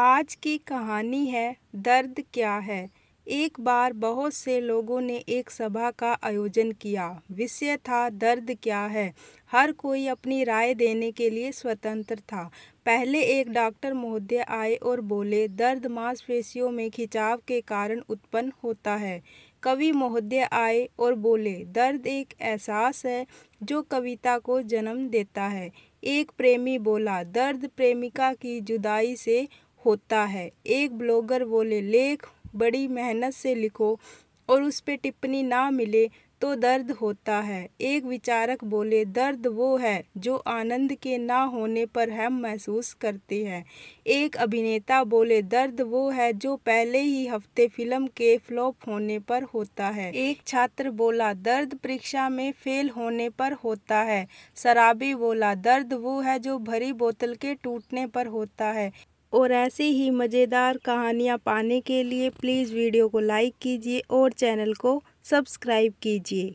आज की कहानी है दर्द क्या है एक बार बहुत से लोगों ने एक सभा का आयोजन किया विषय था दर्द क्या है हर कोई अपनी राय देने के लिए स्वतंत्र था पहले एक डॉक्टर महोदय आए और बोले दर्द मांसपेशियों में खिंचाव के कारण उत्पन्न होता है कवि महोदय आए और बोले दर्द एक एहसास है जो कविता को जन्म देता है एक प्रेमी बोला दर्द प्रेमिका की जुदाई से होता है एक ब्लॉगर बोले लेख बड़ी मेहनत से लिखो और उस पर टिप्पणी ना मिले तो दर्द होता है एक विचारक बोले दर्द वो है जो आनंद के ना होने पर हम महसूस करते हैं एक अभिनेता बोले दर्द वो है जो पहले ही हफ्ते फिल्म के फ्लॉप होने पर होता है एक छात्र बोला दर्द परीक्षा में फेल होने पर होता है शराबी बोला दर्द वो है जो भरी बोतल के टूटने पर होता है और ऐसी ही मज़ेदार कहानियाँ पाने के लिए प्लीज़ वीडियो को लाइक कीजिए और चैनल को सब्सक्राइब कीजिए